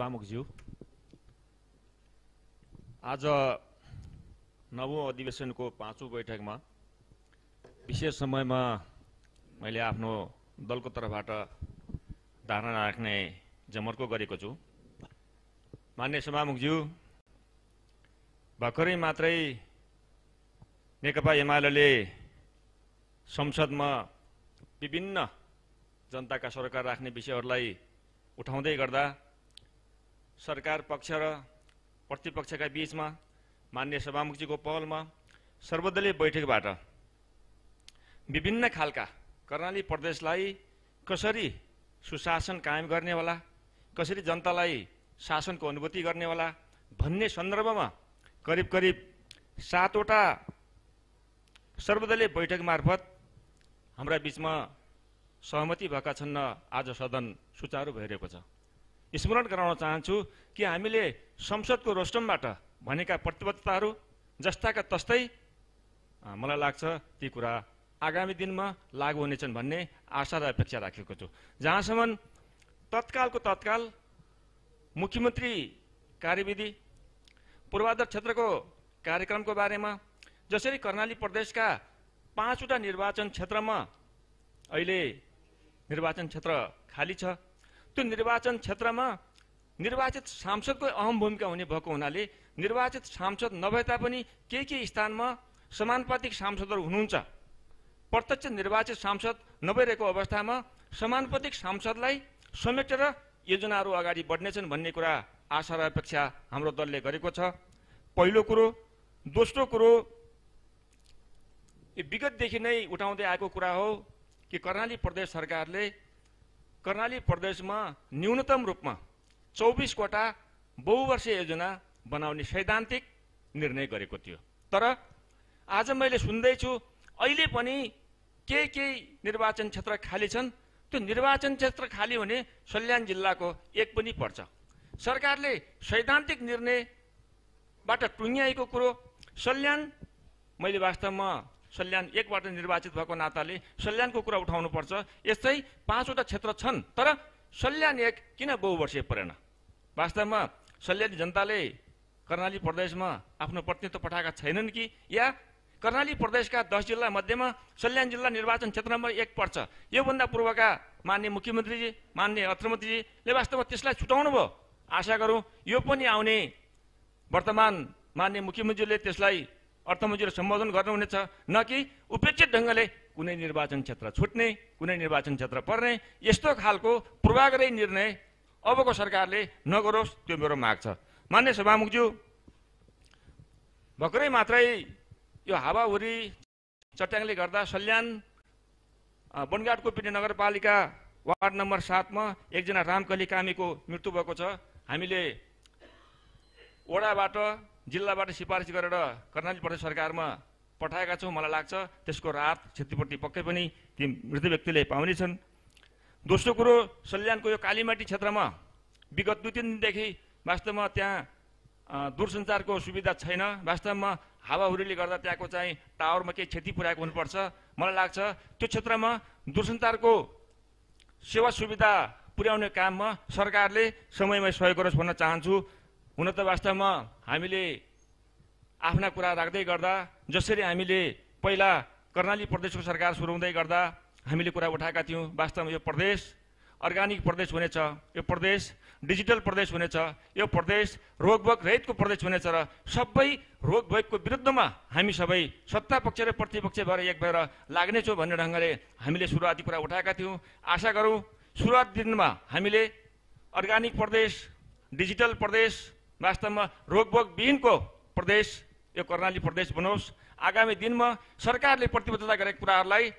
लामुकज्यू आज नवौँ अधिवेशनको पाँचौँ बैठकमा विशेष समयमा मैले आफ्नो दलको तर्फबाट धारणा राख्ने जमर्को गरेको छु मान्य सभामुखज्यू भर्खरै मात्रै नेकपा एमाले संसदमा विभिन्न जनताका सरकार राख्ने विषयहरूलाई उठाउँदै गर्दा सरकार पक्ष र प्रतिपक्षका बिचमा मान्य सभामुखजीको पहलमा सर्वदलीय बैठकबाट विभिन्न खालका कर्णाली प्रदेशलाई कसरी सुशासन कायम गर्ने होला कसरी जनतालाई शासनको अनुभूति गर्ने होला भन्ने सन्दर्भमा करिब करिब सातवटा सर्वदलीय बैठक मार्फत हाम्रा बिचमा सहमति भएका छन् आज सदन सुचारू भइरहेको छ स्मरण गराउन चाहन्छु कि हामीले संसदको रोस्टमबाट भनेका प्रतिबद्धताहरू जस्ताका तस्तै मलाई लाग्छ ती कुरा आगामी दिनमा लागू हुनेछन् भन्ने आशा र अपेक्षा राखेको छु जहाँसम्म तत्कालको तत्काल मुख्यमन्त्री कार्यविधि पूर्वाधार क्षेत्रको कार्यक्रमको बारेमा जसरी कर्णाली प्रदेशका पाँचवटा निर्वाचन क्षेत्रमा अहिले निर्वाचन क्षेत्र खाली छ त्यो निर्वाचन क्षेत्रमा निर्वाचित सांसदको अहम भूमिका हुने भएको हुनाले निर्वाचित सांसद नभए तापनि केही केही स्थानमा समानुपातिक सांसदहरू हुनुहुन्छ प्रत्यक्ष निर्वाचित सांसद नभइरहेको अवस्थामा समानुपातिक सांसदलाई समेटेर योजनाहरू अगाडि बढ्नेछन् भन्ने कुरा आशा र अपेक्षा हाम्रो दलले गरेको छ पहिलो कुरो दोस्रो कुरो विगतदेखि नै उठाउँदै आएको कुरा हो कि कर्णाली प्रदेश सरकारले कर्णाली प्रदेशमा न्यूनतम रूपमा चौबिसवटा बहुवर्षीय योजना बनाउने सैद्धान्तिक निर्णय गरेको थियो तर आज मैले सुन्दैछु अहिले पनि केही केही निर्वाचन क्षेत्र खाली छन् त्यो निर्वाचन क्षेत्र खाली हुने सल्यान जिल्लाको एक पनि पर्छ सरकारले सैद्धान्तिक निर्णयबाट टुङ्ग्याएको कुरो सल्यान मैले वास्तवमा सल्यान एकबाट निर्वाचित भएको नाताले सल्यानको कुरा उठाउनुपर्छ यस्तै पाँचवटा क्षेत्र छन् तर सल्यान एक किन बहुवर्षीय परेन वास्तवमा सल्यान जनताले कर्णाली प्रदेशमा आफ्नो प्रतिनिधित्व पठाएका छैनन् कि या कर्णाली प्रदेशका दस जिल्ला मध्येमा सल्यान जिल्ला निर्वाचन क्षेत्र नम्बर एक पर्छ योभन्दा पूर्वका मान्य मुख्यमन्त्रीजी मान्य अर्थमन्त्रीजीले वास्तवमा त्यसलाई छुटाउनु भयो आशा गरौँ यो पनि आउने वर्तमान मान्य मुख्यमन्त्रीले त्यसलाई अर्थमन्त्रीले सम्बोधन गर्नुहुनेछ न कि उपेक्षित ढङ्गले कुनै निर्वाचन क्षेत्र छुट्ने कुनै निर्वाचन क्षेत्र पर्ने यस्तो खालको पूर्वाग्रही निर्णय अबको सरकारले नगरोस् त्यो मेरो माग छ मान्य सभामुखज्यू भर्खरै मात्रै यो हावाहुरी चट्याङले गर्दा सल्यान बनगाटको पिँढी नगरपालिका वार्ड नम्बर सातमा एकजना रामकली कामीको मृत्यु भएको छ हामीले वडाबाट जिल्लाबाट सिफारिस गरेर कर्णाली प्रदेश सरकारमा पठाएका छौँ मलाई लाग्छ त्यसको राहत क्षतिपट्टि पक्कै पनि ती मृत व्यक्तिले पाउनेछन् दोस्रो कुरो सल्यानको यो कालीमाटी क्षेत्रमा विगत दुई तिन दिनदेखि वास्तवमा त्यहाँ दूरसञ्चारको सुविधा छैन वास्तवमा हावाहुरीले गर्दा त्यहाँको चाहिँ टावरमा केही क्षति पुर्याएको हुनुपर्छ मलाई लाग्छ त्यो क्षेत्रमा दूरसञ्चारको सेवा सुविधा पुर्याउने काममा सरकारले समयमै सहयोग गरोस् भन्न चाहन्छु हुन त वास्तवमा हामीले आफ्ना कुरा राख्दै गर्दा जसरी हामीले पहिला कर्णाली प्रदेशको सरकार सुरु हुँदै गर्दा हामीले कुरा उठाएका थियौँ वास्तवमा यो प्रदेश अर्ग्यानिक प्रदेश हुनेछ यो प्रदेश डिजिटल प्रदेश हुनेछ यो प्रदेश रोगभोग रहितको प्रदेश हुनेछ र सबै रोगभोगको विरुद्धमा हामी सबै सत्ता पक्ष र प्रतिपक्ष भएर एक भएर लाग्नेछौँ भन्ने ढङ्गले हामीले सुरुवाती कुरा उठाएका थियौँ आशा गरौँ सुरुवात दिनमा हामीले अर्ग्यानिक प्रदेश डिजिटल प्रदेश वास्तवमा विहीनको प्रदेश यो कर्णाली प्रदेश बनोस् आगामी दिनमा सरकारले प्रतिबद्धता गरेको कुराहरूलाई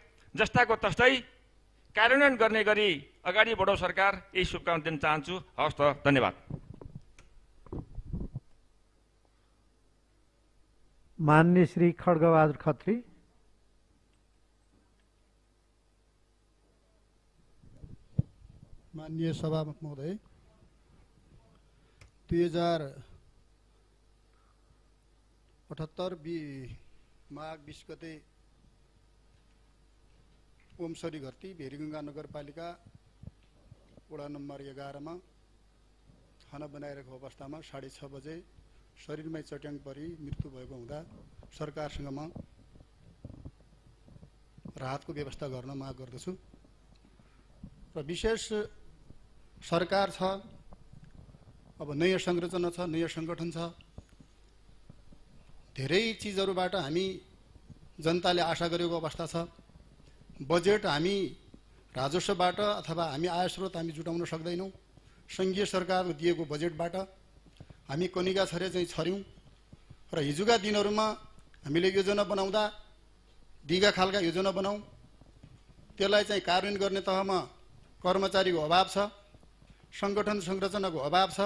जस्ताको तस्तै कार्यान्वयन गर्ने गरी अगाडि बढाउ सरकार यही शुभकामना दिन चाहन्छु हवस् त धन्यवाद मान्य श्री खड्गबहादुर खत्री मान्य सभामुख महोदय दुई हजार अठहत्तर बि माघ बिस गते ओमसरी घरती भेरीगङ्गा नगरपालिका वडा नम्बर एघारमा खाना बनाइरहेको अवस्थामा साढे छ बजे शरीरमै चट्याङ परि मृत्यु भएको हुँदा सरकारसँग म राहतको व्यवस्था गर्न माग गर्दछु र विशेष सरकार छ अब नयाँ संरचना छ नयाँ सङ्गठन छ धेरै चिजहरूबाट हामी जनताले आशा गरेको अवस्था छ बजेट हामी राजस्वबाट अथवा हामी आय स्रोत हामी जुटाउन सक्दैनौँ सङ्घीय सरकारले दिएको बजेटबाट हामी कनिका छरे चाहिँ छर्यौँ र हिजोका दिनहरूमा हामीले योजना बनाउँदा दिघा खालका योजना बनाऊ त्यसलाई चाहिँ कार्यान्वयन गर्ने तहमा कर्मचारीको अभाव छ सङ्गठन संरचनाको अभाव छ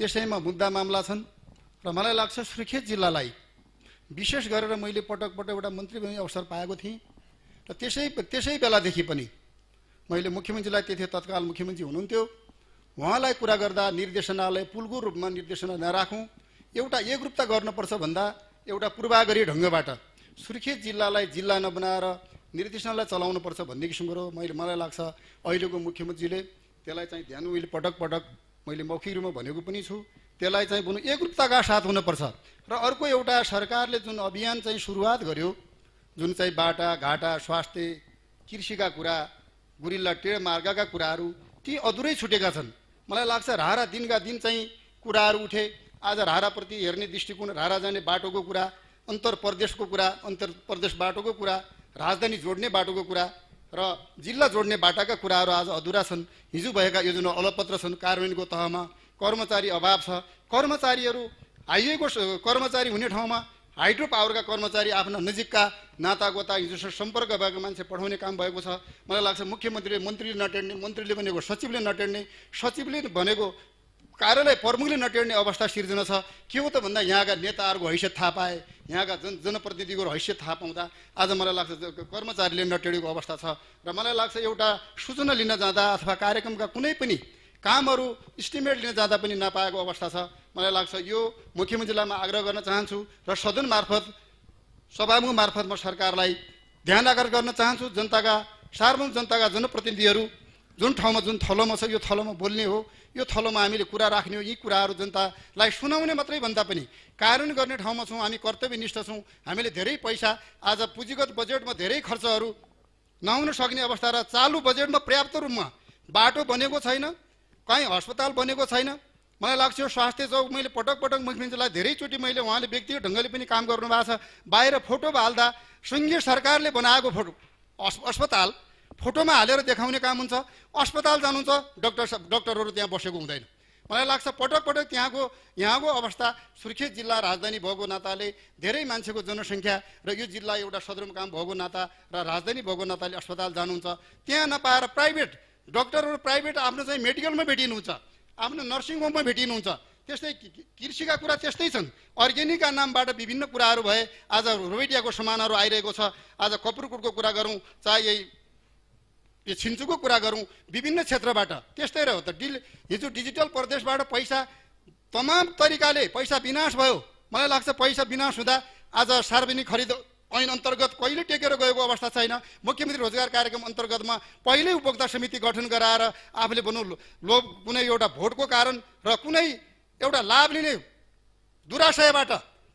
त्यसैमा मुद्दा मामला छन् र मलाई लाग्छ सुर्खेत जिल्लालाई विशेष गरेर मैले पटक पटक एउटा मन्त्री बन्ने अवसर पाएको थिएँ र त्यसै त्यसै बेलादेखि पनि मैले मुख्यमन्त्रीलाई त्यति तत्काल मुख्यमन्त्री हुनुहुन्थ्यो उहाँलाई कुरा गर्दा निर्देशनालय पुलको रूपमा निर्देशना नराखौँ एउटा एकरूपता गर्नुपर्छ भन्दा एउटा पूर्वागरी ढङ्गबाट सुर्खेत जिल्लालाई जिल्ला नबनाएर निर्देशनालय चलाउनुपर्छ भन्ने किसिमको मैले मलाई लाग्छ अहिलेको मुख्यमन्त्रीले त्यसलाई चाहिँ ध्यान उहिले पटक पटक मैले मौखिक रूपमा भनेको पनि छु त्यसलाई चाहिँ बुनु एकरूपताका साथ हुनुपर्छ र अर्को एउटा सरकारले जुन अभियान चाहिँ सुरुवात गर्यो जुन चाहिँ बाटा घाटा स्वास्थ्य कृषिका कुरा गुरिल्ला टेढ मार्गका कुराहरू ती अधुरै छुटेका छन् मलाई लाग्छ रारा दिनका दिन चाहिँ कुराहरू उठे आज राराप्रति हेर्ने दृष्टिकोण रारा जाने बाटोको कुरा अन्तर प्रदेशको कुरा अन्तर प्रदेश बाटोको कुरा राजधानी जोड्ने बाटोको कुरा र जिल्ला जोड्ने बाटाका कुराहरू आज अधुरा छन् हिजो भएका योजना अलपत्र छन् कार्यान्वयनको तहमा कर्मचारी अभाव छ कर्मचारीहरू हाइवेको कर्मचारी हुने ठाउँमा हाइड्रो पावरका कर्मचारी आफ्ना नजिकका नातागोता हिजोसँग सम्पर्क भएको मान्छे पठाउने काम भएको छ मलाई लाग्छ मुख्यमन्त्रीले मन्त्रीले नटेर्ने मन्त्रीले भनेको सचिवले नटेर्ने सचिवले भनेको कार्यालय प्रमुखले नटेर्ने अवस्था सिर्जना छ के हो त भन्दा यहाँका नेताहरूको हैसियत थाहा पाए यहाँका जन जनप्रतिनिधिको हैसियत थाहा पाउँदा आज मलाई लाग्छ कर्मचारीले नटेडेको अवस्था छ र मलाई लाग्छ एउटा सूचना लिन जाँदा अथवा कार्यक्रमका कुनै पनि कामहरू इस्टिमेट लिन जाँदा पनि नपाएको अवस्था छ मलाई लाग्छ यो मुख्यमन्त्रीलाई म आग्रह गर्न चाहन्छु र सदन मार्फत सभामुख मार्फत म सरकारलाई ध्यान आकर्षण गर्न चाहन्छु जनताका सार्वभौम जनताका जनप्रतिनिधिहरू जुन ठाउँमा जुन थलोमा छ यो थलोमा बोल्ने हो यो थलोमा हामीले कुरा राख्ने हो यी कुराहरू जनतालाई सुनाउने मात्रै भन्दा पनि कारण गर्ने ठाउँमा छौँ हामी कर्तव्यनिष्ठ छौँ हामीले धेरै पैसा आज पुँजीगत बजेटमा धेरै खर्चहरू नहुन सक्ने अवस्था र चालु बजेटमा पर्याप्त रूपमा बाटो बनेको छैन कहीँ अस्पताल बनेको छैन मलाई लाग्छ स्वास्थ्य चौक मैले पटक पटक मुख्यमन्त्रीलाई धेरैचोटि मैले उहाँले व्यक्तिगत ढङ्गले पनि काम गर्नुभएको छ बाहिर फोटो हाल्दा सङ्घीय सरकारले बनाएको फोटो अस्पताल फोटोमा हालेर देखाउने काम हुन्छ अस्पताल जानुहुन्छ डक्टर डक्टरहरू त्यहाँ बसेको हुँदैन मलाई लाग्छ पटक पटक त्यहाँको यहाँको अवस्था सुर्खेत जिल्ला राजधानी भएको नाताले धेरै मान्छेको जनसङ्ख्या र यो जिल्ला एउटा सदरमुकाम भएको नाता र राजधानी भएको नाताले अस्पताल जानुहुन्छ त्यहाँ नपाएर प्राइभेट डक्टरहरू प्राइभेट आफ्नो चाहिँ मेडिकलमा भेटिनुहुन्छ आफ्नो नर्सिङ होममा भेटिनुहुन्छ त्यस्तै कृषिका कुरा त्यस्तै छन् अर्ग्यानिकका नामबाट विभिन्न कुराहरू भए आज रोइडियाको सामानहरू आइरहेको छ आज कपुरकुटको कुरा गरौँ चाहे यही यो छिन्चुको कुरा गरौँ विभिन्न क्षेत्रबाट त्यस्तै रह्यो त डिल हिजो डिजिटल प्रदेशबाट पैसा तमाम तरिकाले पैसा विनाश भयो मलाई लाग्छ पैसा विनाश हुँदा आज सार्वजनिक खरिद ऐन अन्तर्गत कहिले टेकेर गएको अवस्था छैन मुख्यमन्त्री रोजगार कार्यक्रम अन्तर्गतमा पहिल्यै उपभोक्ता समिति गठन गराएर आफूले भनौँ लोभ कुनै एउटा भोटको कारण र कुनै एउटा लाभ लिने दुराशयबाट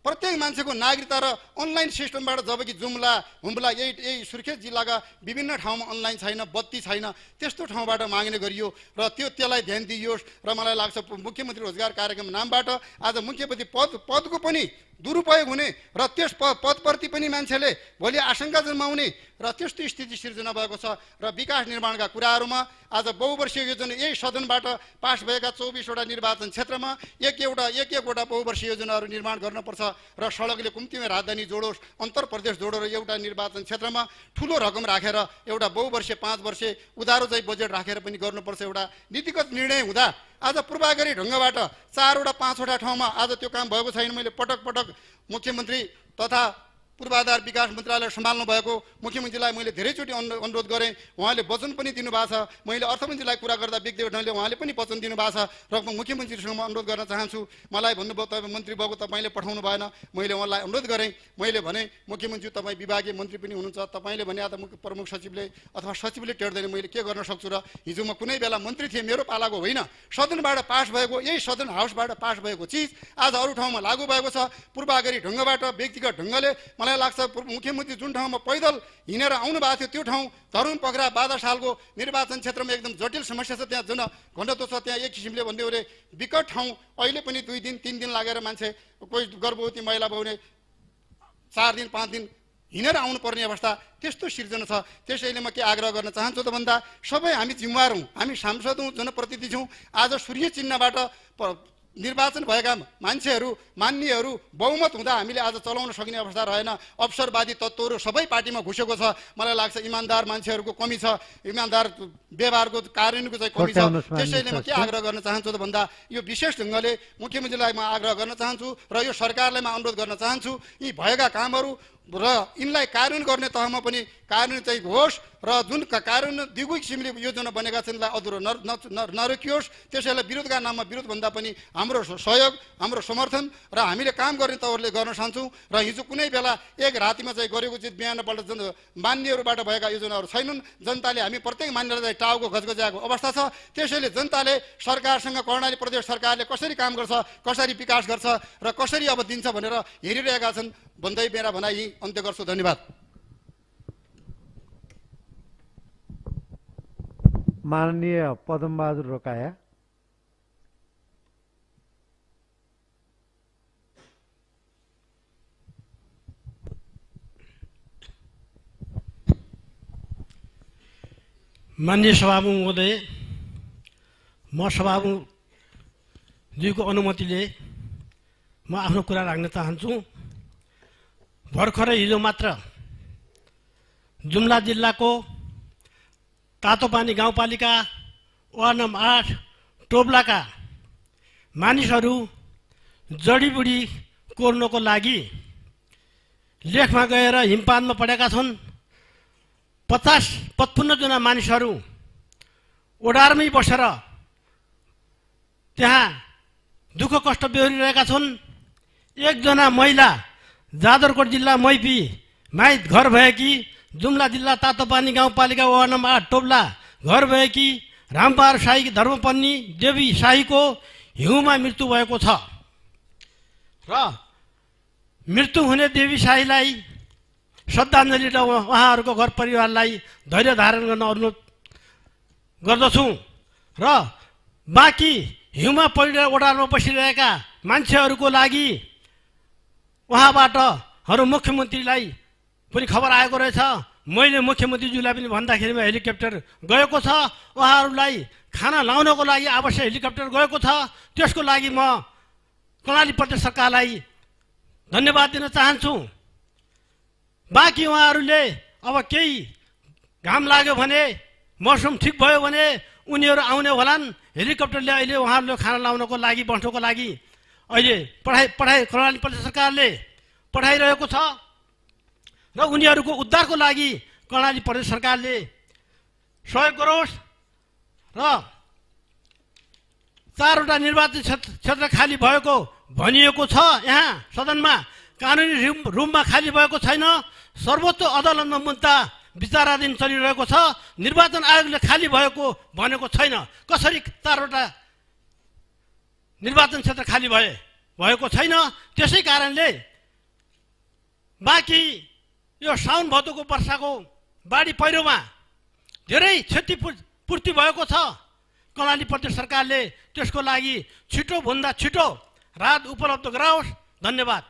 प्रत्येक मान्छेको नागरिकता र अनलाइन सिस्टमबाट जबकि जुम्ला हुम्ला यही यही सुर्खेत जिल्लाका विभिन्न ठाउँमा अनलाइन छैन बत्ती छैन त्यस्तो ठाउँबाट माग्ने गरियो र त्यो त्यसलाई ध्यान दिइयोस् र मलाई लाग्छ मुख्यमन्त्री रोजगार कार्यक्रम नामबाट आज मुख्यमन्त्री पद पदको पनि दुरुपयोग हुने र त्यस प पदप्रति पनि मान्छेले भोलि आशंका जन्माउने र त्यस्तो स्थिति सिर्जना भएको छ र विकास निर्माणका कुराहरूमा आज बहुवर्षीय योजना यही सदनबाट पास भएका चौबिसवटा निर्वाचन क्षेत्रमा एक एउटा एक एकवटा बहुवर्षीय योजनाहरू निर्माण गर्नुपर्छ र सडकले कुम्तीमा राजधानी जोडोस् अन्तर प्रदेश जोडोर एउटा निर्वाचन क्षेत्रमा ठुलो रकम राखेर एउटा बहुवर्षीय पाँच वर्षे उधारो चाहिँ बजेट राखेर पनि गर्नुपर्छ एउटा नीतिगत निर्णय हुँदा आज पूर्वागरी ढङ्गबाट चारवटा पाँचवटा ठाउँमा आज त्यो काम भएको छैन मैले पटक पटक मुख्यमन्त्री तथा पूर्वाधार विकास मन्त्रालय सम्हाल्नु भएको मुख्यमन्त्रीलाई मैले धेरैचोटि अनुरोध गरेँ उहाँले वचन पनि दिनुभएको छ मैले अर्थमन्त्रीलाई कुरा गर्दा ढङ्गले उहाँले पनि वचन दिनुभएको छ र म मुख्यमन्त्रीसँग म अनुरोध गर्न चाहन्छु मलाई भन्नुभयो तपाईँ मन्त्री भएको तपाईँले पठाउनु भएन मैले उहाँलाई अनुरोध गरेँ मैले भने मुख्यमन्त्री तपाईँ विभागीय मन्त्री पनि हुनुहुन्छ तपाईँले भने आज प्रमुख सचिवले अथवा सचिवले टेर्दैन मैले के गर्न सक्छु र हिजो म कुनै बेला मन्त्री थिएँ मेरो पालाको होइन सदनबाट पास भएको यही सदन हाउसबाट पास भएको चिज आज अरू ठाउँमा लागू भएको छ पूर्वागरी ढङ्गबाट व्यक्तिगत ढङ्गले मलाई लाग्छ मुख्यमन्त्री जुन ठाउँमा पैदल हिँडेर आउनु भएको थियो त्यो ठाउँ तरुण पगरा सालको निर्वाचन क्षेत्रमा एकदम जटिल समस्या छ त्यहाँ जुन घन्टत्व छ त्यहाँ एक किसिमले भन्ने उसले विकट ठाउँ अहिले पनि दुई दिन तिन दिन लागेर मान्छे कोही गर्भवती महिला भने चार दिन पाँच दिन हिँडेर आउनुपर्ने अवस्था त्यस्तो सिर्जना छ त्यसैले म के आग्रह गर्न चाहन्छु त भन्दा सबै हामी जिम्मेवार हौँ हामी सांसद हौँ जनप्रतिनिधि छौँ आज सूर्य चिन्हबाट निर्वाचन भएका मान्छेहरू मान्नेहरू बहुमत हुँदा हामीले आज चलाउन सक्ने अवस्था रहेन अवसरवादी तत्त्वहरू सबै पार्टीमा घुसेको छ मलाई लाग्छ इमान्दार मान्छेहरूको कमी छ इमान्दार व्यवहारको कार्यान्वयनको चाहिँ कमी छ त्यसैले म के आग्रह गर्न चाहन्छु त भन्दा यो विशेष ढङ्गले मुख्यमन्त्रीलाई म आग्रह गर्न चाहन्छु र यो सरकारलाई म अनुरोध गर्न चाहन्छु यी भएका कामहरू र यिनलाई कार्यान्वयन गर्ने तहमा पनि कार्यान्वयन चाहिँ होस् र जुन कार्यान्वयन दिगो किसिमले योजना बनेका छन् यसलाई अधुरो न नरोकियोस् त्यसैलाई विरोधका नाममा विरोधभन्दा पनि हाम्रो सहयोग हाम्रो समर्थन र हामीले काम गर्ने तवरले गर्न चाहन्छौँ र हिजो कुनै बेला एक रातिमा चाहिँ गरेको चिज बिहानपल्ट जन मान्यहरूबाट भएका योजनाहरू छैनन् जनताले हामी प्रत्येक मान्यलाई टाउको घचघच्याएको अवस्था छ त्यसैले जनताले सरकारसँग कर्णाली प्रदेश सरकारले कसरी काम गर्छ कसरी विकास गर्छ र कसरी अब दिन्छ भनेर हेरिरहेका छन् भन्दै मेरा भनाइ अन्त्य गर्छु धन्यवाद माननीय पदमबहादुर रोकाया मान्य सभामु महोदय म सभामुखजीको अनुमतिले म आफ्नो कुरा राख्न चाहन्छु भर्खरै हिजो मात्र जुम्ला जिल्लाको तातोपानी गाउँपालिका वार्ड नम्बर आठ टोब्लाका मानिसहरू जडीबुडी कोर्नको लागि लेखमा गएर हिमपातमा पढेका छन् पचास पचपन्नजना मानिसहरू ओडारमै बसेर त्यहाँ दुःख कष्ट बेहोरिरहेका छन् एकजना महिला जादरकोट जिल्ला मैपी माइत घर भएकी जुम्ला जिल्ला तातोपानी गाउँपालिका वार्ड नम्बर आठ टोप्ला घर भएकी रामपार साई धर्मपन्नी देवी साईको हिउँमा मृत्यु भएको छ र मृत्यु हुने देवी साईलाई श्रद्धाञ्जली र उहाँहरूको घर परिवारलाई धैर्य धारण गर्न अनुरोध गर्दछु र बाँकी हिउँमा परिरहेका ओडारमा बसिरहेका मान्छेहरूको लागि उहाँबाट उहाँबाटहरू मुख्यमन्त्रीलाई पनि खबर आएको रहेछ मैले मुख्यमन्त्रीज्यूलाई पनि भन्दाखेरिमा हेलिकप्टर गएको छ उहाँहरूलाई खाना लाउनको लागि आवश्यक हेलिकप्टर गएको छ त्यसको लागि म कर्णाली प्रदेश सरकारलाई धन्यवाद दिन चाहन्छु बाँकी उहाँहरूले अब केही घाम लाग्यो भने मौसम ठिक भयो भने उनीहरू आउने होलान् हेलिकप्टरले अहिले उहाँहरूले खाना लाउनको लागि बस्नुको लागि अहिले पढाइ पढाइ कर्णाली प्रदेश सरकारले पठाइरहेको छ र उनीहरूको उद्धारको लागि कर्णाली प्रदेश सरकारले सहयोग गरोस् र चारवटा निर्वाचन क्षेत्र क्षेत्र खाली भएको भनिएको छ यहाँ सदनमा कानुनी रुम रुममा खाली भएको छैन सर्वोच्च अदालतमा मुद्दा विचाराधीन चलिरहेको छ निर्वाचन आयोगले खाली भएको भनेको छैन कसरी चारवटा निर्वाचन क्षेत्र खाली भए भएको छैन त्यसै कारणले बाँकी यो साउन भदौको वर्षाको बाढी पहिरोमा धेरै क्षति पूर्ति भएको छ कर्णाली प्रदेश सरकारले त्यसको लागि छिटोभन्दा छिटो राहत उपलब्ध गराओस् धन्यवाद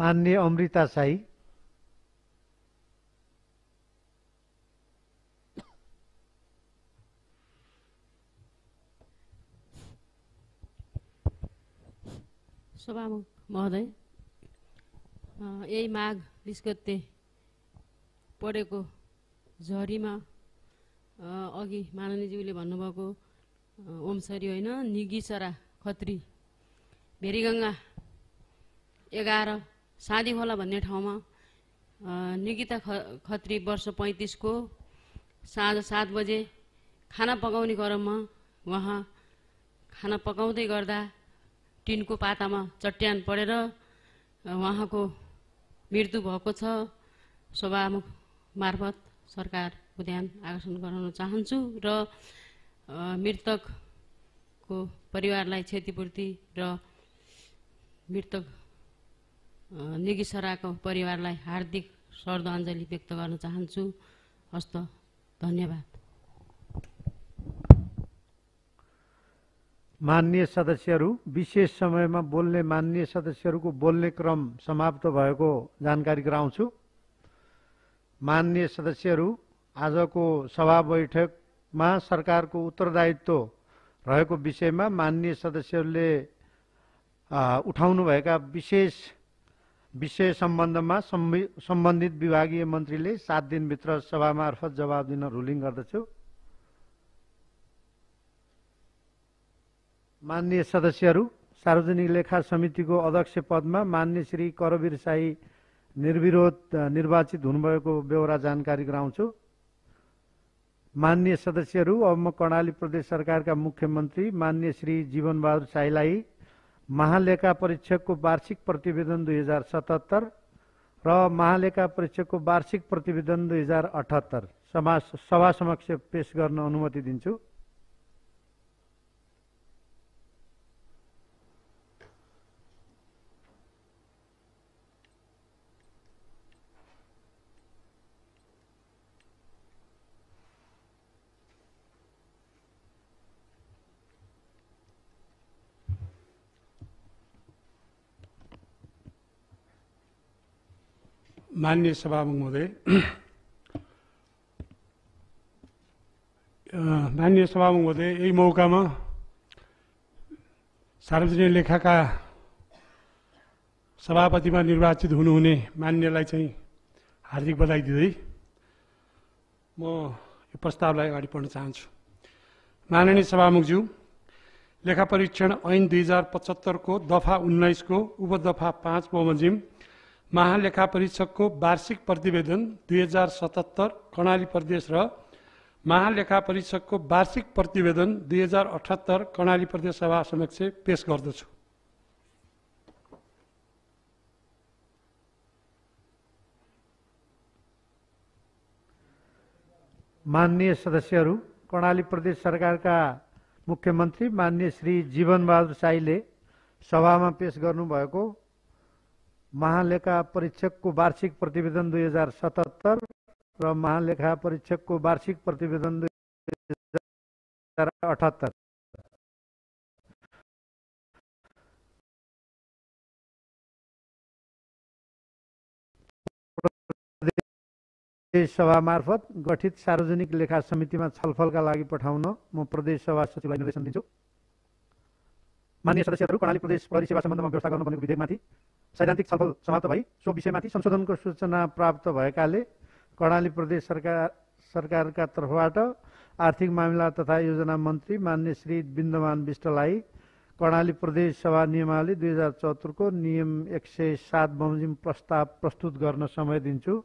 मान्य अमृता साई सभामुख महोदय यही माघ बिस गते पढेको झरीमा अघि माननीयज्यूले भन्नुभएको ओमसरी होइन निगिसरा खत्री भेरीगङ्गा एघार खोला भन्ने ठाउँमा निगिता ख खत्री वर्ष पैँतिसको साँझ सात बजे खाना पकाउने क्रममा उहाँ खाना पकाउँदै गर्दा टिनको पातामा चट्यान परेर उहाँको मृत्यु भएको छ सभा मार्फत सरकारको ध्यान आकर्षण गराउन चाहन्छु र मृतकको परिवारलाई क्षतिपूर्ति र मृतक निगिसराको परिवारलाई हार्दिक श्रद्धाञ्जली व्यक्त गर्न चाहन्छु हस्त धन्यवाद मान्य सदस्यहरू विशेष समयमा बोल्ने मान्य सदस्यहरूको बोल्ने क्रम समाप्त भएको जानकारी गराउँछु मान्य सदस्यहरू आजको सभा बैठकमा सरकारको उत्तरदायित्व रहेको विषयमा मान्य सदस्यहरूले उठाउनुभएका विशेष विषय सम्बन्धमा सम्बन्धित विभागीय मन्त्रीले सात दिनभित्र सभामार्फत जवाब दिन रुलिङ गर्दछु मान्य सदस्यहरू सार्वजनिक लेखा समितिको अध्यक्ष पदमा मान्य श्री करवीर साई निर्विरोध निर्वाचित हुनुभएको बेहोरा जानकारी गराउँछु मान्य सदस्यहरू अब म कर्णाली प्रदेश सरकारका मुख्यमन्त्री मान्य श्री जीवनबहादुर साईलाई महालेखा परीक्षकको वार्षिक प्रतिवेदन दुई हजार सतहत्तर र महालेखा परीक्षकको वार्षिक प्रतिवेदन दुई हजार अठहत्तर सभा समक्ष पेश गर्न अनुमति दिन्छु मान्य सभामुख महोदय मान्य सभामुख महोदय यही मौकामा सार्वजनिक लेखाका सभापतिमा निर्वाचित हुनुहुने मान्यलाई चाहिँ हार्दिक बधाई दिँदै म यो प्रस्तावलाई अगाडि पढ्न चाहन्छु माननीय सभामुखज्यू लेखा परीक्षण ऐन दुई हजार पचहत्तरको दफा उन्नाइसको उपदफा पाँच बमोजिम महालेखा परीक्षकको वार्षिक प्रतिवेदन दुई हजार सतहत्तर कर्णाली प्रदेश र महालेखा परीक्षकको वार्षिक प्रतिवेदन दुई हजार अठहत्तर कर्णाली प्रदेश सभा समक्ष पेस गर्दछु माननीय सदस्यहरू कर्णाली प्रदेश सरकारका मुख्यमन्त्री माननीय श्री जीवनबहादुर साईले सभामा पेस गर्नुभएको महालेखा परीक्षकको वार्षिक प्रतिवेदन दुई हजार सतहत्तर र महालेखा परीक्षकको वार्षिक प्रतिवेदन दुई हजार अठहत्तर प्रदेश सभा मार्फत गठित सार्वजनिक लेखा समितिमा छलफलका लागि पठाउन म प्रदेश सभा सचिवलाई निर्देशन दिन्छु मान्य सदस्यहरू कर्णाली प्रदेश प्रहरी सेवा सम्बन्धमा व्यवस्था गर्नुपर्ने विधेयकमाथि सैद्धान्तिक छलफल समाप्त भई सो विषयमाथि संशोधनको सूचना प्राप्त भएकाले कर्णाली प्रदेश सरकार सरकारका तर्फबाट आर्थिक मामिला तथा योजना मन्त्री मान्य श्री बिन्दमान विष्टलाई कर्णाली प्रदेश सभा नियमावली दुई हजार चौहत्तरको नियम एक सय सात बमोजिम प्रस्ताव प्रस्तुत गर्न समय दिन्छु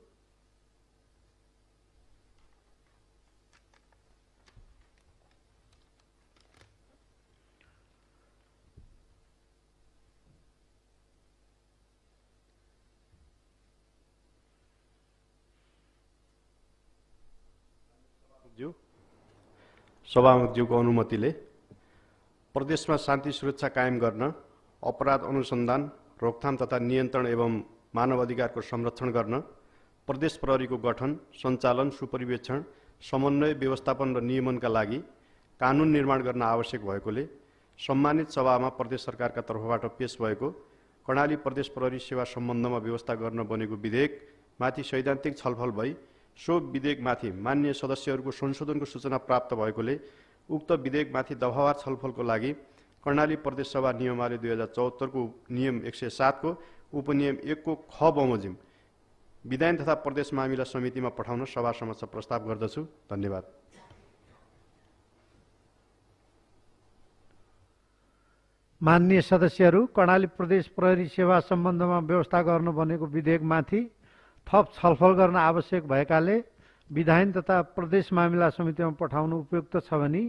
ज्यू सभामुखज्यूको अनुमतिले प्रदेशमा शान्ति सुरक्षा कायम गर्न अपराध अनुसन्धान रोकथाम तथा नियन्त्रण एवं मानव अधिकारको संरक्षण गर्न प्रदेश प्रहरीको गठन सञ्चालन सुपरिवेक्षण समन्वय व्यवस्थापन र नियमनका लागि कानुन निर्माण गर्न आवश्यक भएकोले सम्मानित सभामा प्रदेश सरकारका तर्फबाट पेश भएको कर्णाली प्रदेश प्रहरी सेवा सम्बन्धमा व्यवस्था गर्न बनेको विधेयकमाथि सैद्धान्तिक छलफल भई सो विधेयकमाथि मान्य सदस्यहरूको संशोधनको सूचना प्राप्त भएकोले उक्त विधेयकमाथि दबावार छलफलको लागि कर्णाली प्रदेशसभा नियमावली दुई हजार चौहत्तरको नियम एक सय सातको उपनियम एकको ख बमोजिम विधायन तथा प्रदेश मामिला समितिमा पठाउन सभा समक्ष प्रस्ताव गर्दछु धन्यवाद मान्य सदस्यहरू कर्णाली प्रदेश प्रहरी सेवा सम्बन्धमा व्यवस्था गर्नु भनेको विधेयकमाथि थप छलफल गर्न आवश्यक भएकाले विधायन तथा प्रदेश मामिला समितिमा पठाउनु उपयुक्त छ भने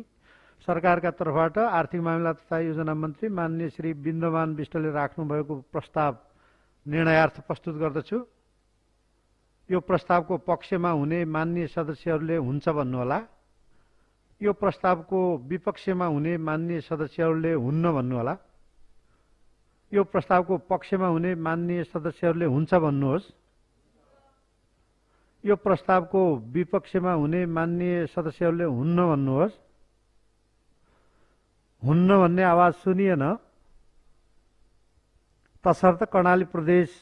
सरकारका तर्फबाट आर्थिक मामिला तथा योजना मन्त्री मान्य श्री बिन्दमान विष्टले राख्नुभएको प्रस्ताव निर्णयार्थ प्रस्तुत गर्दछु यो प्रस्तावको पक्षमा हुने मान्य सदस्यहरूले हुन्छ भन्नुहोला यो प्रस्तावको विपक्षमा हुने मान्य सदस्यहरूले हुन्न भन्नुहोला यो प्रस्तावको पक्षमा हुने मान्य सदस्यहरूले हुन्छ भन्नुहोस् यो प्रस्तावको विपक्षमा हुने मान्य सदस्यहरूले हुन्न भन्नुहोस् हुन्न भन्ने आवाज सुनिएन तसर्थ कर्णाली प्रदेश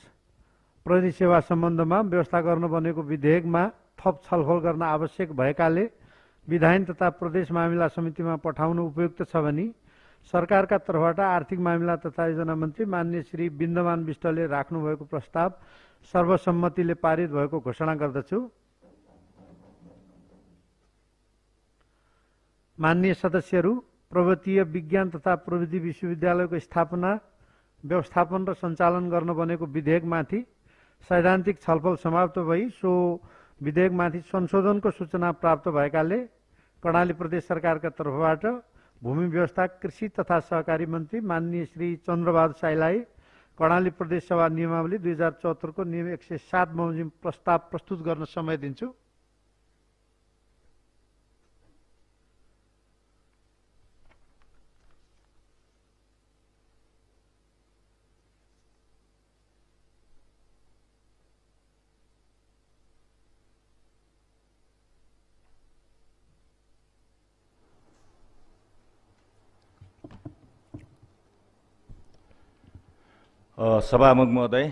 प्रदेश सेवा सम्बन्धमा व्यवस्था गर्न बनेको विधेयकमा थप छलफल गर्न आवश्यक भएकाले विधायन तथा प्रदेश मामिला समितिमा पठाउनु उपयुक्त छ भने सरकारका तर्फबाट आर्थिक मामिला तथा योजना मन्त्री मान्य श्री बिन्दमान विष्टले राख्नुभएको प्रस्ताव सर्वसम्मतिले पारित भएको घोषणा गर्दछु मान्य सदस्यहरू पर्वतीय विज्ञान तथा प्रविधि विश्वविद्यालयको स्थापना व्यवस्थापन र सञ्चालन गर्न बनेको विधेयकमाथि सैद्धान्तिक छलफल समाप्त भई सो विधेयकमाथि संशोधनको सूचना प्राप्त भएकाले कर्णाली प्रदेश सरकारका तर्फबाट भूमि व्यवस्था कृषि तथा सहकारी मन्त्री माननीय श्री चन्द्रबहादुर साईलाई कर्णाली सभा नियमावली दुई हजार चौहत्तरको नियम एक सय सात बमोजिम प्रस्ताव प्रस्तुत गर्न समय दिन्छु सभामुख महोदय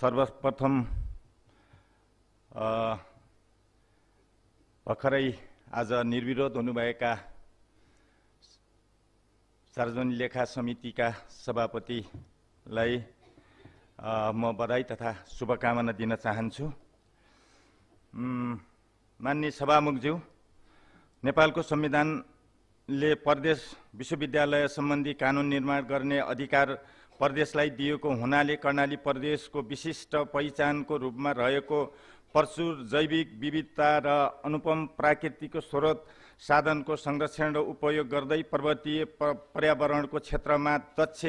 सर्वप्रथम भर्खरै आज निर्विरोध हुनुभएका सार्वजनिक लेखा समितिका सभापतिलाई म बधाई तथा शुभकामना दिन चाहन्छु मान्य सभामुखज्यू नेपालको संविधान ले प्रदेश विश्वविद्यालय सम्बन्धी कानुन निर्माण गर्ने अधिकार प्रदेशलाई दिएको हुनाले कर्णाली प्रदेशको विशिष्ट पहिचानको रूपमा रहेको प्रचुर जैविक विविधता र अनुपम प्राकृतिक स्रोत साधनको संरक्षण र उपयोग गर्दै पर्वतीय पर्यावरणको क्षेत्रमा दक्ष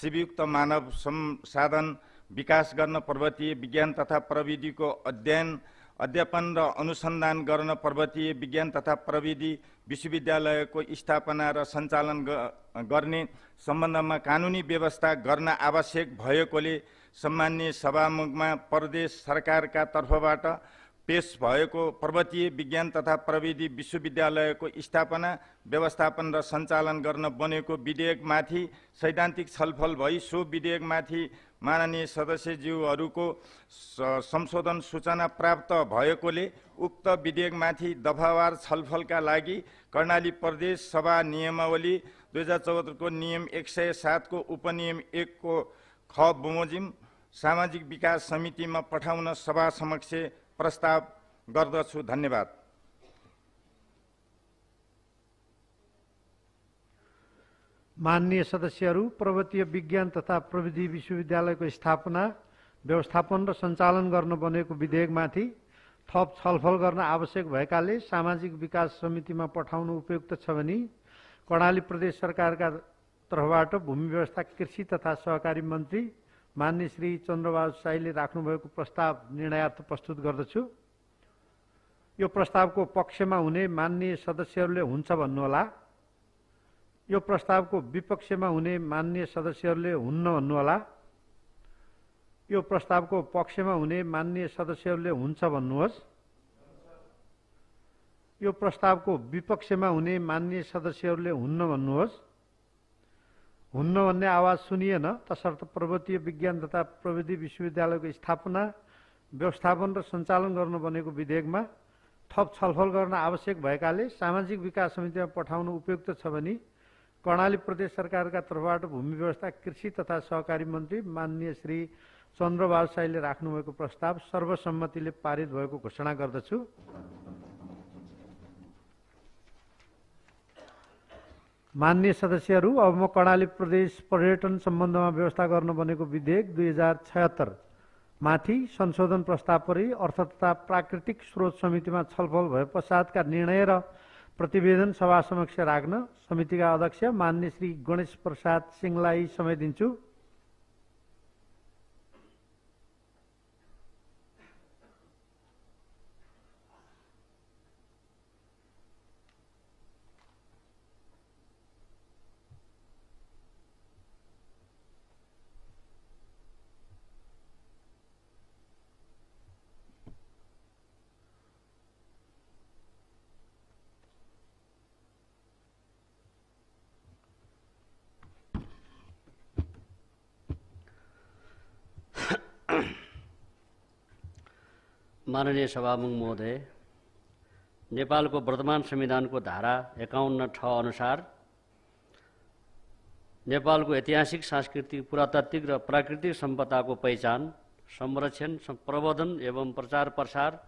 शिवयुक्त मानव संसाधन विकास गर्न पर्वतीय विज्ञान तथा प्रविधिको अध्ययन अध्यापन र अनुसन्धान गर्न पर्वतीय विज्ञान तथा प्रविधि विश्वविद्यालयको स्थापना र सञ्चालन गर्ने सम्बन्धमा कानुनी व्यवस्था गर्न आवश्यक भएकोले सम्मान्य सभामुखमा प्रदेश सरकारका तर्फबाट पेस भएको पर्वतीय विज्ञान तथा प्रविधि विश्वविद्यालयको स्थापना व्यवस्थापन र सञ्चालन गर्न बनेको विधेयकमाथि सैद्धान्तिक छलफल भई सो विधेयकमाथि माननीय सदस्यज्यूहरूको संशोधन सूचना प्राप्त भएकोले उक्त विधेयकमाथि दफावार छलफलका लागि कर्णाली प्रदेश सभा नियमावली दुई हजार चौहत्तरको नियम एक सय सातको उपनियम एकको ख बमोजिम सामाजिक विकास समितिमा पठाउन सभा समक्ष प्रस्ताव गर्दछु धन्यवाद मान्य सदस्यहरू पर्वतीय विज्ञान तथा प्रविधि विश्वविद्यालयको स्थापना व्यवस्थापन र सञ्चालन गर्न बनेको विधेयकमाथि थप छलफल गर्न आवश्यक भएकाले सामाजिक विकास समितिमा पठाउनु उपयुक्त छ भने कर्णाली प्रदेश सरकारका तर्फबाट भूमि व्यवस्था कृषि तथा सहकारी मन्त्री मान्य श्री चन्द्रबहादुर साईले राख्नुभएको प्रस्ताव निर्णयार्थ प्रस्तुत गर्दछु यो प्रस्तावको पक्षमा हुने मान्य सदस्यहरूले हुन्छ भन्नुहोला यो प्रस्तावको विपक्षमा हुने मान्य सदस्यहरूले हुन्न भन्नुहोला यो प्रस्तावको पक्षमा हुने मान्य सदस्यहरूले हुन्छ भन्नुहोस् यो प्रस्तावको विपक्षमा हुने मान्य सदस्यहरूले हुन्न भन्नुहोस् हुन्न भन्ने आवाज सुनिएन तसर्थ पर्वतीय विज्ञान तथा प्रविधि विश्वविद्यालयको स्थापना व्यवस्थापन र सञ्चालन गर्नु बनेको विधेयकमा थप छलफल गर्न आवश्यक भएकाले सामाजिक विकास समितिमा पठाउनु उपयुक्त छ भने कर्णाली प्रदेश सरकारका तर्फबाट भूमि व्यवस्था कृषि तथा सहकारी मन्त्री मान्य श्री चन्द्रबहादुर साईले राख्नुभएको प्रस्ताव सर्वसम्मतिले पारित भएको घोषणा गर्दछु मान्य सदस्यहरू अब म कर्णाली प्रदेश पर्यटन सम्बन्धमा व्यवस्था गर्न बनेको विधेयक दुई हजार छयत्तर माथि संशोधन प्रस्ताव परि अर्थ तथा प्राकृतिक स्रोत समितिमा छलफल भए पश्चातका निर्णय र प्रतिवेदन सभा समक्ष राख्न समितिका अध्यक्ष मान्य श्री गणेश प्रसाद सिंहलाई समय दिन्छु माननीय सभामुङ महोदय नेपालको वर्तमान संविधानको धारा एकाउन्न छ अनुसार नेपालको ऐतिहासिक सांस्कृतिक पुरातात्विक र प्राकृतिक सम्पदाको पहिचान संरक्षण प्रवर्धन एवं प्रचार प्रसार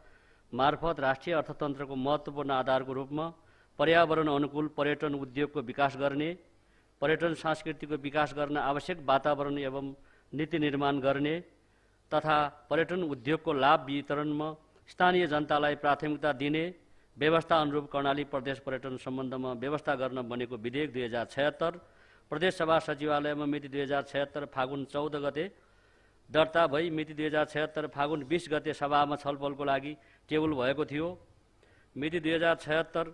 मार्फत राष्ट्रिय अर्थतन्त्रको महत्त्वपूर्ण आधारको रूपमा पर्यावरण अनुकूल पर्यटन उद्योगको विकास गर्ने पर्यटन संस्कृतिको विकास गर्न आवश्यक वातावरण एवं नीति निर्माण गर्ने तथा पर्यटन उद्योगको लाभ वितरणमा स्थानीय जनतालाई प्राथमिकता दिने व्यवस्था अनुरूप कर्णाली प्रदेश पर्यटन सम्बन्धमा व्यवस्था गर्न बनेको विधेयक दुई हजार छयत्तर प्रदेशसभा सचिवालयमा मिति दुई हजार छयत्तर फागुन चौध गते दर्ता भई मिति दुई हजार छयत्तर फागुन बिस गते सभामा छलफलको लागि टेबुल भएको थियो मिति दुई हजार छयत्तर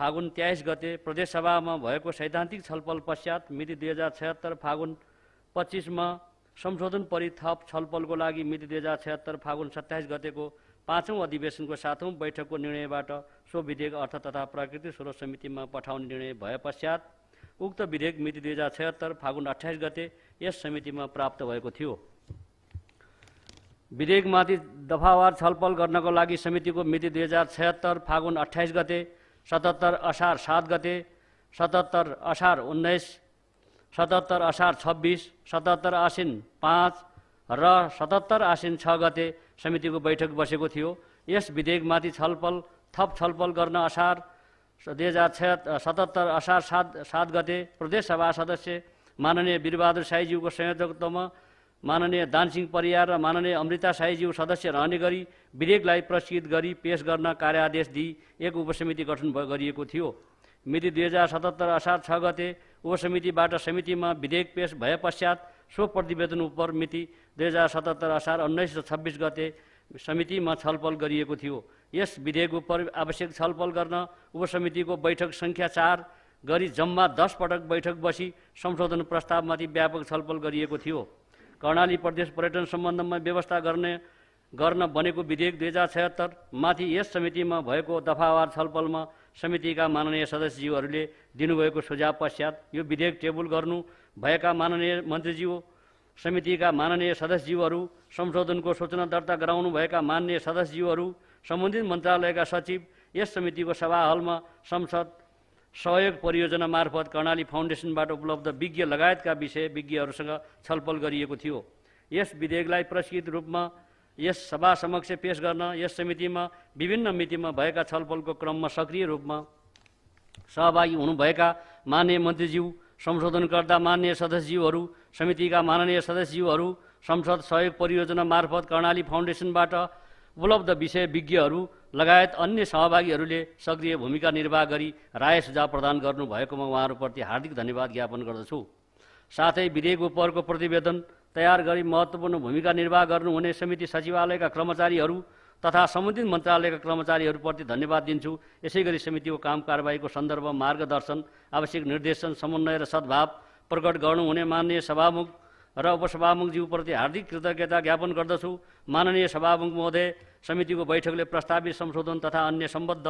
फागुन तेइस गते प्रदेशसभामा भएको सैद्धान्तिक छलफल पश्चात मिति दुई हजार छयत्तर फागुन पच्चिसमा संशोधन परिथप छलफलको लागि मिति दुई हजार छत्तर फागुन सत्ताइस गतेको पाँचौँ अधिवेशनको सातौँ बैठकको निर्णयबाट सो विधेयक अर्थ तथा प्रकृति स्रोत समितिमा पठाउने निर्णय भए पश्चात उक्त विधेयक मिति दुई हजार छत्तर फागुन अठाइस गते यस समितिमा प्राप्त भएको थियो विधेयकमाथि दफावार छलफल गर्नको लागि समितिको मिति दुई हजार छत्तर फागुन अठाइस गते सतहत्तर असार सात गते सतहत्तर असार उन्नाइस सतहत्तर असार छब्बिस सतहत्तर आसिन पाँच र सतहत्तर आसिन छ गते समितिको बैठक बसेको थियो यस विधेयकमाथि छलफल थप छलफल गर्न असार दुई हजार छ सतहत्तर असार सात सात गते प्रदेश सभा सदस्य माननीय वीरबहादुर साईज्यूको संयोजकत्वमा माननीय दानसिंह परियार र माननीय अमृता साईज्यू सदस्य रहने गरी विधेयकलाई प्रस्कृत गरी पेश गर्न कार्यादेश दिई एक उपसमिति गठन गरिएको थियो मिति दुई हजार सतहत्तर असार छ गते उपसमितिबाट समितिमा विधेयक पेश भए पश्चात सो प्रतिवेदन उप मिति दुई हजार सतहत्तर असार उन्नाइस र छब्बिस गते समितिमा छलफल गरिएको थियो यस विधेयक उप आवश्यक छलफल गर्न उपसमितिको बैठक सङ्ख्या चार गरी जम्मा दस पटक बैठक बसी संशोधन प्रस्तावमाथि व्यापक छलफल गरिएको थियो कर्णाली प्रदेश पर्यटन सम्बन्धमा व्यवस्था गर्ने गर्न बनेको विधेयक दुई हजार छयत्तरमाथि यस समितिमा भएको दफावार छलफलमा समितिका माननीय सदस्यज्यूहरूले दिनुभएको सुझाव पश्चात यो विधेयक टेबुल गर्नु भएका माननीय मन्त्रीज्यू समितिका माननीय सदस्यज्यूहरू संशोधनको सूचना दर्ता गराउनुभएका माननीय सदस्यज्यूहरू सम्बन्धित मन्त्रालयका सचिव यस समितिको सभा हलमा संसद सहयोग परियोजना मार्फत कर्णाली फाउन्डेसनबाट उपलब्ध विज्ञ लगायतका विषय विज्ञहरूसँग छलफल गरिएको थियो यस विधेयकलाई प्रस्कृत रूपमा यस सभा समक्ष पेश गर्न यस समितिमा विभिन्न मितिमा भएका छलफलको क्रममा सक्रिय रूपमा सहभागी हुनुभएका मान्य मन्त्रीज्यू संशोधनकर्ता मान्य सदस्यज्यूहरू समितिका माननीय सदस्यज्यूहरू संसद सहयोग परियोजना मार्फत कर्णाली फाउन्डेसनबाट उपलब्ध विषय विज्ञहरू लगायत अन्य सहभागीहरूले सक्रिय भूमिका निर्वाह गरी राय सुझाव प्रदान गर्नुभएकोमा उहाँहरूप्रति हार्दिक धन्यवाद ज्ञापन गर्दछु साथै विधेयक उपहरको प्रतिवेदन तयार गरी महत्त्वपूर्ण भूमिका निर्वाह गर्नुहुने समिति सचिवालयका कर्मचारीहरू तथा सम्बन्धित मन्त्रालयका कर्मचारीहरूप्रति धन्यवाद दिन्छु यसै गरी समितिको काम कारवाहीको सन्दर्भ मार्गदर्शन आवश्यक निर्देशन समन्वय र सद्भाव प्रकट गर्नुहुने माननीय सभामुख र उपसभामुखज्यूप्रति हार्दिक कृतज्ञता ज्ञापन गर्दछु माननीय सभामुख महोदय समितिको बैठकले प्रस्तावित संशोधन तथा अन्य सम्बद्ध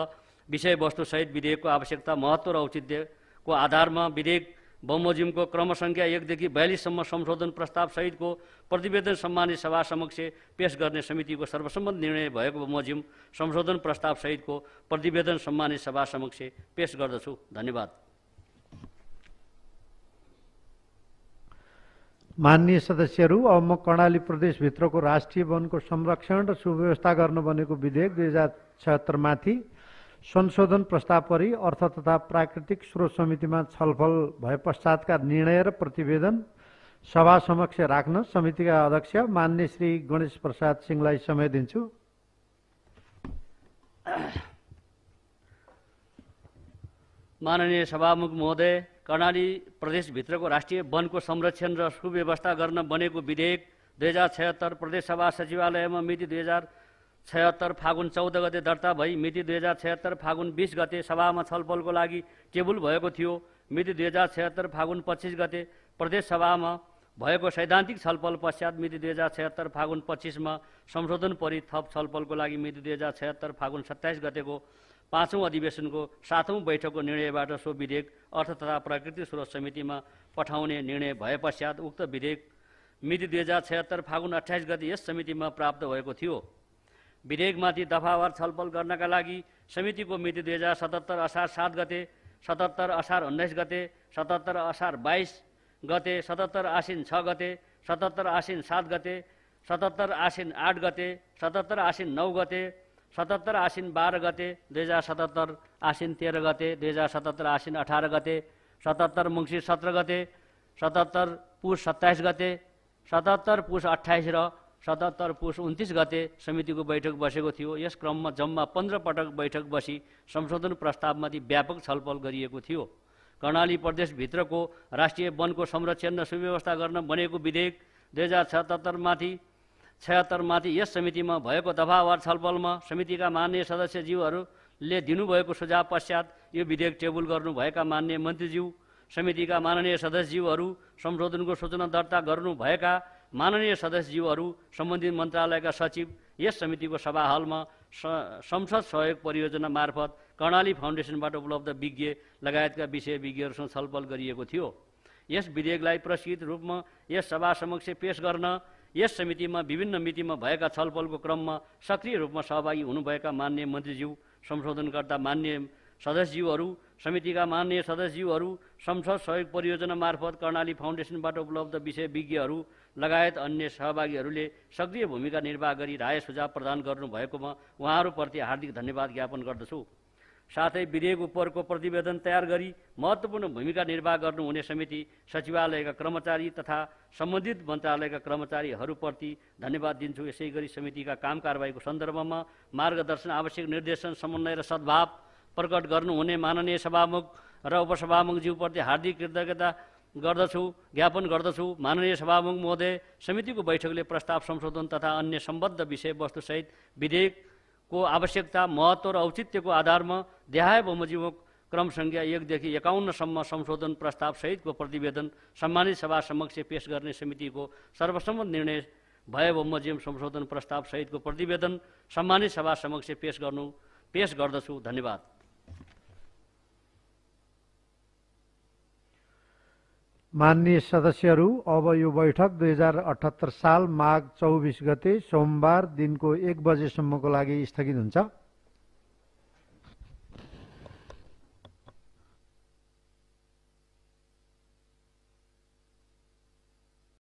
विषयवस्तुसहित विधेयकको आवश्यकता महत्त्व र औचित्यको आधारमा विधेयक बमोजिमको क्रमसङ्ख्या एकदेखि बयालिससम्म संशोधन प्रस्तावसहितको प्रतिवेदन सम्मानित सभा समक्ष पेश गर्ने समितिको सर्वसम्मत निर्णय भएको बमोजिम संशोधन प्रस्तावसहितको प्रतिवेदन सम्मानित सभा समक्ष पेश गर्दछु धन्यवाद मान्य सदस्यहरू अब म कर्णाली प्रदेशभित्रको राष्ट्रिय वनको संरक्षण र सुव्यवस्था गर्नु बनेको विधेयक दुई हजार छत्तरमाथि संशोधन प्रस्ताव परि अर्थ तथा प्राकृतिक स्रोत समितिमा छलफल भए पश्चातका निर्णय र प्रतिवेदन सभा समक्ष राख्न समितिका अध्यक्ष मान्य श्री गणेश प्रसाद सिंहलाई समय दिन्छु माननीय सभामुख महोदय कर्णाली प्रदेशभित्रको राष्ट्रिय वनको संरक्षण र सुव्यवस्था गर्न बनेको विधेयक दुई हजार छयत्तर प्रदेश सभा सचिवालयमा मिति दुई हजार छयत्तर फागुन चौध गते दर्ता भई मिति दुई हजार छयत्तर फागुन बिस गते सभामा छलफलको लागि टेबुल भएको थियो मिति दुई हजार छयत्तर फागुन पच्चिस गते प्रदेश सभामा भएको सैद्धान्तिक छलफल पश्चात मिति दुई हजार छयत्तर फागुन पच्चिसमा संशोधन परि थप छलफलको लागि मिति दुई हजार छयत्तर फागुन सत्ताइस गतेको पाँचौँ अधिवेशनको सातौँ बैठकको निर्णयबाट सो विधेयक अर्थ तथा प्राकृतिक स्रोत समितिमा पठाउने निर्णय भए पश्चात उक्त विधेयक मिति दुई हजार छयत्तर फागुन अठाइस गते यस समितिमा प्राप्त भएको थियो विधेयकमाथि दफावार छलफल गर्नका लागि समितिको मिति दुई हजार सतहत्तर असार सात गते सतहत्तर असार उन्नाइस गते सतहत्तर असार बाइस गते सतहत्तर आसिन छ गते सतहत्तर आसिन सात गते सतहत्तर आसिन आठ गते सतहत्तर आसिन नौ गते सतहत्तर आसिन बाह्र गते दुई हजार सतहत्तर आसिन तेह्र गते दुई हजार सतहत्तर आसिन अठार गते सतहत्तर मङ्सिर सत्र गते सतहत्तर पुष सत्ताइस गते सतहत्तर पुष अठाइस र सतहत्तर पुष उन्तिस गते समितिको बैठक बसेको थियो यस क्रममा जम्मा पन्ध्र पटक बैठक बसी संशोधन प्रस्तावमाथि व्यापक छलफल गरिएको थियो कर्णाली प्रदेशभित्रको राष्ट्रिय वनको संरक्षण र सुव्यवस्था गर्न बनेको विधेयक दुई हजार छत्तरमाथि छयत्तरमाथि यस समितिमा भएको दफावार छलफलमा समितिका मान्य सदस्यज्यूहरूले दिनुभएको सुझाव पश्चात यो विधेयक टेबुल गर्नुभएका मान्य मन्त्रीज्यू समितिका माननीय सदस्यज्यूहरू संशोधनको सूचना दर्ता गर्नुभएका माननीय सदस्यज्यूहरू सम्बन्धित मन्त्रालयका सचिव यस समितिको सभा हलमा संसद सहयोग परियोजना मार्फत कर्णाली फाउन्डेसनबाट उपलब्ध विज्ञ लगायतका विषय विज्ञहरूसँग छलफल गरिएको थियो यस विधेयकलाई प्रसिद्ध रूपमा यस सभा समक्ष पेश गर्न यस समितिमा विभिन्न मितिमा भएका छलफलको क्रममा सक्रिय रूपमा सहभागी हुनुभएका मान्य मन्त्रीज्यू संशोधनकर्ता मान्य सदस्यज्यूहरू समितिका मान्य सदस्यज्यूहरू संसद सहयोग परियोजना मार्फत कर्णाली फाउन्डेसनबाट उपलब्ध विषय विज्ञहरू लगायत अन्य सहभागीहरूले सक्रिय भूमिका निर्वाह गरी राय सुझाव प्रदान गर्नुभएकोमा उहाँहरूप्रति हार्दिक धन्यवाद ज्ञापन गर्दछु साथै विधेयक उपरको प्रतिवेदन तयार गरी महत्त्वपूर्ण भूमिका निर्वाह गर्नुहुने समिति सचिवालयका कर्मचारी तथा सम्बन्धित मन्त्रालयका कर्मचारीहरूप्रति धन्यवाद दिन्छु यसै गरी समितिका काम कारवाहीको सन्दर्भमा मार्गदर्शन आवश्यक निर्देशन समन्वय र सद्भाव प्रकट गर्नुहुने माननीय सभामुख र उपसभामुखज्यूप्रति हार्दिक कृतज्ञता गर्दछु ज्ञापन गर्दछु माननीय सभामुख महोदय समितिको बैठकले प्रस्ताव संशोधन तथा अन्य सम्बद्ध विषयवस्तुसहित विधेयकको आवश्यकता महत्त्व र औचित्यको आधारमा देहाय बमोजिमो क्रम सङ्ख्या एकदेखि एकाउन्नसम्म संशोधन प्रस्ताव प्रस्तावसहितको प्रतिवेदन सम्मानित सभा समक्ष पेस गर्ने समितिको सर्वसम्मत निर्णय भए बमोजिम संशोधन प्रस्ताव प्रस्तावसहितको प्रतिवेदन सम्मानित सभा समक्ष पेश गर्नु पेश गर्दछु धन्यवाद मान्य सदस्यहरू अब यो बैठक दुई हजार अठहत्तर साल माघ चौबिस गते सोमबार दिनको एक बजेसम्मको लागि स्थगित हुन्छ